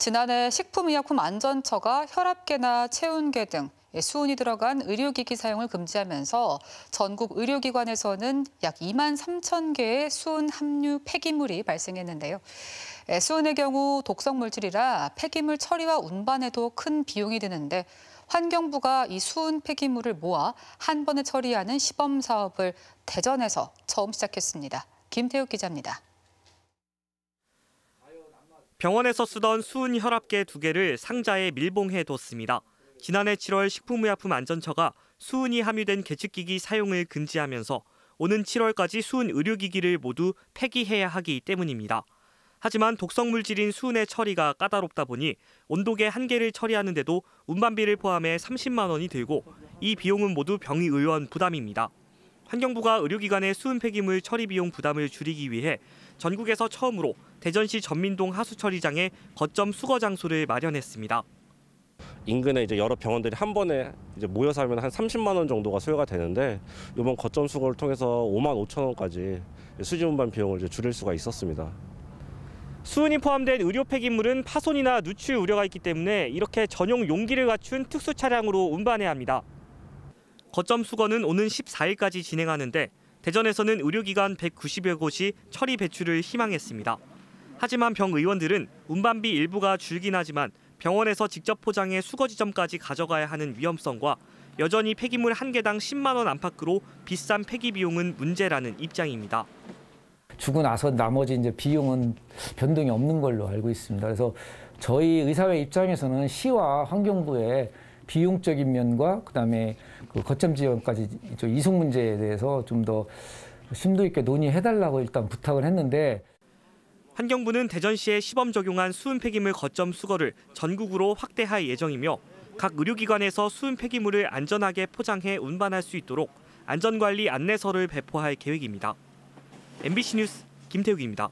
지난해 식품의약품안전처가 혈압계나 체온계 등 수온이 들어간 의료기기 사용을 금지하면서 전국 의료기관에서는 약 2만 3천 개의 수온 함유 폐기물이 발생했는데요. 예, 수온의 경우 독성 물질이라 폐기물 처리와 운반에도 큰 비용이 드는데 환경부가 이 수은 폐기물을 모아 한 번에 처리하는 시범 사업을 대전에서 처음 시작했습니다. 김태욱 기자입니다. 병원에서 쓰던 수은 혈압계 두 개를 상자에 밀봉해 뒀습니다. 지난해 7월 식품의약품안전처가 수은이 함유된 계측기기 사용을 금지하면서 오는 7월까지 수은 의료기기를 모두 폐기해야 하기 때문입니다. 하지만 독성 물질인 수은의 처리가 까다롭다 보니 온도계 한 개를 처리하는데도 운반비를 포함해 30만 원이 들고 이 비용은 모두 병의의원 부담입니다. 환경부가 의료기관의 수은 폐기물 처리 비용 부담을 줄이기 위해 전국에서 처음으로 대전시 전민동 하수처리장에 거점 수거 장소를 마련했습니다. 인근에 이제 여러 병원들이 한 번에 이제 모여서 하면 한 30만 원 정도가 소요가 되는데 이번 거점 수거를 통해서 5만 5천 원까지 수지 운반 비용을 이제 줄일 수가 있었습니다. 수은이 포함된 의료 폐기물은 파손이나 누출 우려가 있기 때문에 이렇게 전용 용기를 갖춘 특수 차량으로 운반해야 합니다. 거점 수거는 오는 14일까지 진행하는데 대전에서는 의료기관 190여 곳이 처리 배출을 희망했습니다. 하지만 병 의원들은 운반비 일부가 줄긴 하지만 병원에서 직접 포장해 수거 지점까지 가져가야 하는 위험성과 여전히 폐기물 한 개당 10만 원 안팎으로 비싼 폐기 비용은 문제라는 입장입니다. 주고 나서 나머지 이제 비용은 변동이 없는 걸로 알고 있습니다. 그래서 저희 의사회 입장에서는 시와 환경부에 비용적인 면과 그다음에 그 거점 지원까지 이송 문제에 대해서 좀 더 심도 있게 논의해달라고 일단 부탁을 했는데 환경부는 대전시에 시범 적용한 수은 폐기물 거점 수거를 전국으로 확대할 예정이며 각 의료기관에서 수은 폐기물을 안전하게 포장해 운반할 수 있도록 안전관리 안내서를 배포할 계획입니다. MBC 뉴스 김태욱입니다.